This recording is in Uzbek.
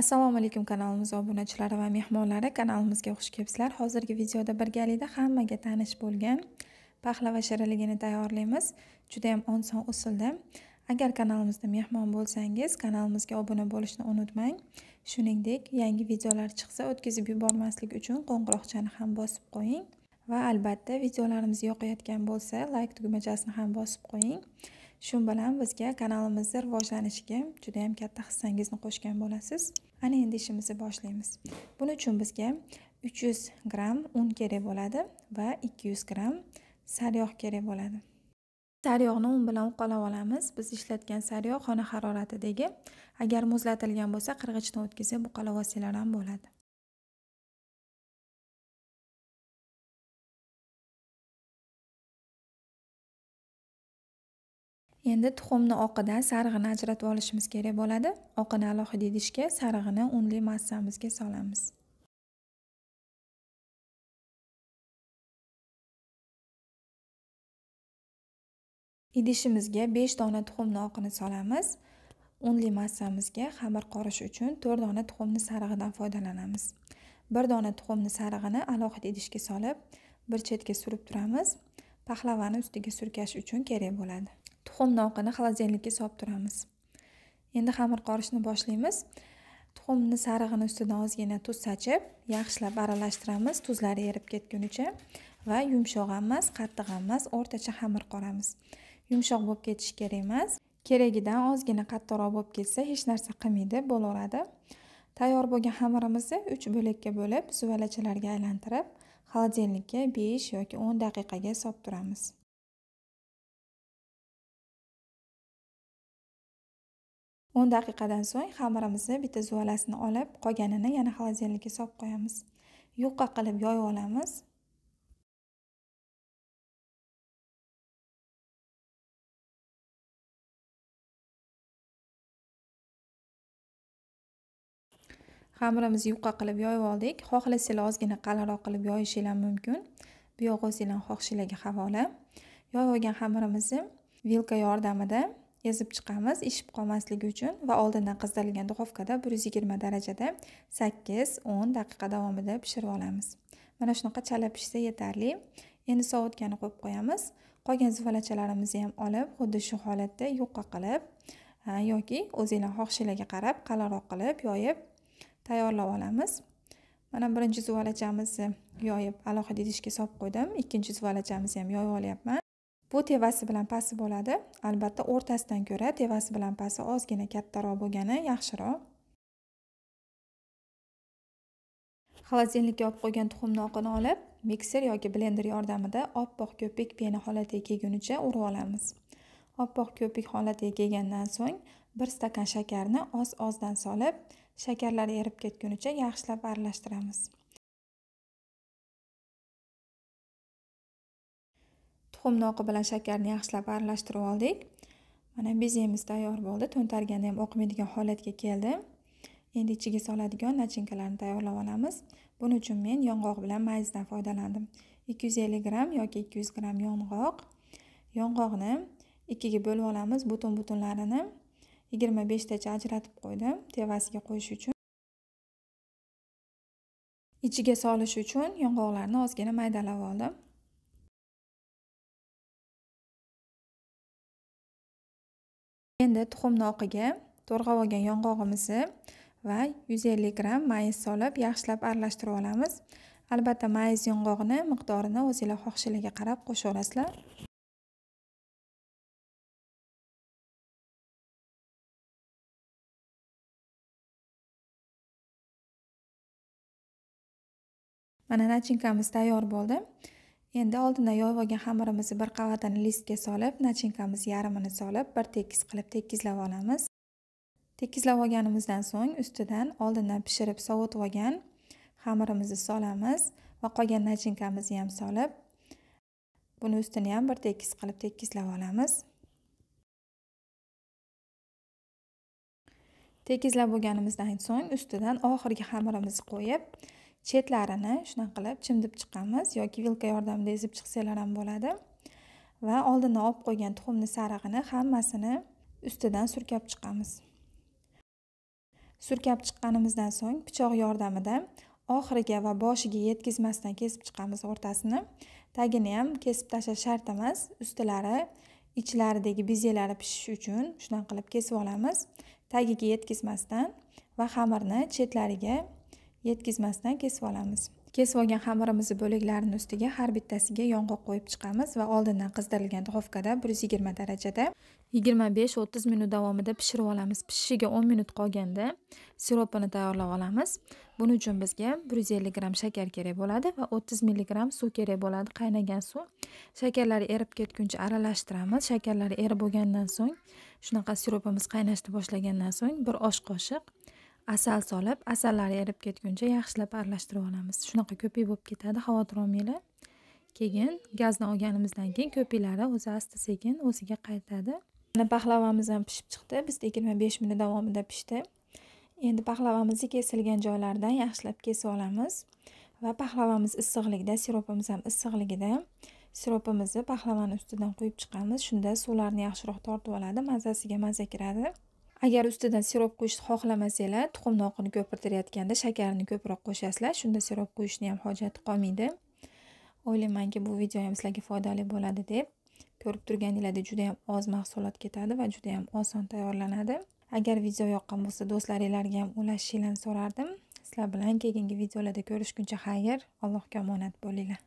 assalomu alaykum kanalimiz obunachilari va mehmonlari kanalimizga xush kelibsizlar hozirgi videoda birgalikda hammaga tanish bo'lgan pahlava shirinligini tayyorlaymiz juda ham oson usulda agar kanalimizda mehmon bo'lsangiz kanalimizga obuna bo'lishni unutmang shuningdek yangi videolar chiqsa o'tkazib yubormaslik uchun qo'ng'iroqchani ham bosib qo'ying va albatta videolarimiz yoqayotgan bo'lsa layk tugmachasini ham bosib qo'ying shu bilan bizga kanalimizni rivojlanishiga juda katta hissangizni qo'shgan bo'lasiz ana endi ishimizni boshlaymiz buning uchun bizga 300 gramm un kerak bo'ladi va 200 gramm sariyog' kerak bo'ladi sariyog'ni un bilan uqalab olamiz biz ishlatgan sariyog' xona haroratidagi agar muzlatilgan bo'lsa qirg'ichdan o'tkazib uqalab olsanglar ham bo'ladi endi tuxumni oqidan sarig'ini ajratib olishimiz kerak bo'ladi oqini alohida idishga sarig'ini unli massamizga solamiz idishimizga 5 dona tuxumni oqini solamiz unli massamizga xamir qorish uchun 4 dona tuxumni sarig'idan foydalanamiz 1 dona tuxumni sarig'ini alohida idishga solib bir chetga surib turamiz pahlavani ustiga surkash uchun kerak bo'ladi tuxum novqini xolodilnikka solib turamiz endi xamir qorishni boshlaymiz tuxumni sarig'ini ustidan ozgina tuz sachib yaxshilab aralashtiramiz tuzlari erib ketgunicha va yumshoq ham emas qattiq ham emas o'rtacha xamir qoramiz yumshoq bo'lib ketishi kerak emas keragidan ozgina qattiqroq bo'lib ketsa hech narsa qilmaydi bo'laveradi tayyor bo'lgan xamirimizni uch bo'lakka bo'lib zuvalachalarga aylantirib xolodilnikka besh yoki o'n daqiqaga solib turamiz o'n daqiqadan so'ng xamirimizni bitta zuvalasini olib qolganini yana xolodilnikka solib qo'yamiz yuqqa qilib yoyib olamiz xamirimizni yuqqa qilib yoyib oldik xohlasanglar ozgina qalinroq qilib yoyishinglar mumkin bu yog'i o'zinglarni xohishinglarga havola yoyib olgan xamirimizni vilka yordamida ezib chiqamiz ishib qolmasligi uchun va oldindan qizdirilgan duxovkada bir yuz yigirma darajada sakkiz o'n daqiqa davomida pishirib olamiz mana shunaqa chala pishsa yetarli endi sovutgani qo'yib qo'yamiz qolgan zuvalachalarimizni ham olib xuddi shu holatda yo'qqa qilib yoki o'zinglar xohishinglarga qarab qalinroq qilib yoyib tayyorlab olamiz mana birinchi zuvalachamizni yoyib alohida idishga solib qo'ydim ikkinchi zuvalachamizni ham yoyib olyapman bu tevasi bilan pasi bo'ladi albatta o'rtasidan ko'ra tevasi bilan pasi ozgina kattaroq bo'lgani yaxshiroq xolodilnikka olib qo'ygan tuxum oqini olib mikser yoki blender yordamida oppoq ko'pik peni holatiga kelgunicha urib olamiz oppoq ko'pik holatiga kelgandan so'ng bir stakan shakarni oz ozdan solib shakarlar erib ketgunicha yaxshilab aralashtiramiz tuxum noqi bilan shakarni yaxshilab aralashtirib oldik mana bezemiz tayyor bo'ldi to'ntarganda ham oqmaydigan holatga keldi endi ichiga soladigan nachinkalarni tayyorlab olamiz buning uchun men yong'oq bilan mayizdan foydalandim 250 gramm yoki 200 gramm yong'oq yong'oqni ikkiga bo'lib olamiz butun butunlarini 25 tacha ajratib qo'ydim tevasiga qo'yish uchun ichiga solish uchun yong'oqlarni ozgina maydalab oldim endi tuxumni oqiga to'rg'ab olgan yong'og'imizni va yuz ellik gramm mayiz solib yaxshilab aralashtirib olamiz albatta mayiz yong'og'ini miqdorini o'zinglar xohishingizga qarab qo'shaverasizlar mana nachinkamiz tayyor bo'ldi Endi oldindan yoyib olgan xamirimizni bir qavatdan listga solib, nachinkamiz yarmini solib, bir tekis qilib tekizlab olamiz. Tekizlab olganimizdan so'ng ustidan oldindan pishirib sovutib olgan xamirimizni solamiz va qolgan nachinkamizni ham solib, buni ustini ham bir tekis qilib tekizlab olamiz. Tekizlab bo'lganimizdan so'ng ustidan oxirgi xamirimizni qo'yib, chetlarini shunaqa qilib chimdib chiqamiz yoki vilka yordamida ezib chiqsanglar ham bo'ladi va oldindan olib qo'ygan tuxumni sarig'ini hammasini ustidan surkab chiqamiz surkab chiqqanimizdan so'ng pichoq yordamida oxiriga va boshiga yetkazmasdan kesib chiqamiz o'rtasini tagini ham kesib tashlash shart emas ustilari ichlaridagi bezelari pishishi uchun shunaqa qilib kesib olamiz tagiga yetkazmasdan va xamirni chetlariga yetkazmasdan kesib olamiz kesib olgan xamirimizni bo'laklarini ustiga har bittasiga yong'oq qo'yib chiqamiz va oldindan qizdirilgan duxovkada bir yuz yigirma darajada yigirma besh o'ttiz minut davomida pishirib olamiz pishishiga o'n minut qolganda siropini tayyorlab olamiz buning uchun bizga bir yuz ellik gramm shakar kerak bo'ladi va o'ttiz milligramm suv kerak bo'ladi qaynagan suv shakarlari erib ketguncha aralashtiramiz shakarlari erib bo'lgandan so'ng shunaqa siropimiz qaynashni boshlagandan so'ng bir osh qoshiq asal solib asallari erib ketguncha yaxshilab aralashtirib olamiz shunaqa ko'pik bo'lib ketadi xavotir olmanglar keyin gazni olganimizdan keyin ko'piklari o'zi asta sekin o'ziga qaytadi mana pahlavamiz ham pishib chiqdi bizda yigirma besh minut davomida pishdi endi pahlavamizni kesilgan joylaridan yaxshilab kesib olamiz va pahlavamiz issiqligida siropimiz ham issiqligida siropimizni pahlavani ustidan quyib chiqamiz shunda suvlarni yaxshiroq tortib oladi mazasiga maza kiradi agar ustidan sirop qo'yishni xohlamasanglar tuxum noqini ko'pirtirayotganda shakarni ko'proq qo'shasizlar shunda sirop qo'yishni ham hojati qolmaydi o'ylaymanki bu video ham sizlarga foydali bo'ladi deb ko'rib turganinglarda juda yam oz mahsulot ketadi va juda yam oson tayyorlanadi agar video yoqqan bo'lsa do'stlaringlarga ham ulashishinglarni so'rardim sizlar bilan keyingi videolarda ko'rishguncha xayr allohga omonat bo'linglar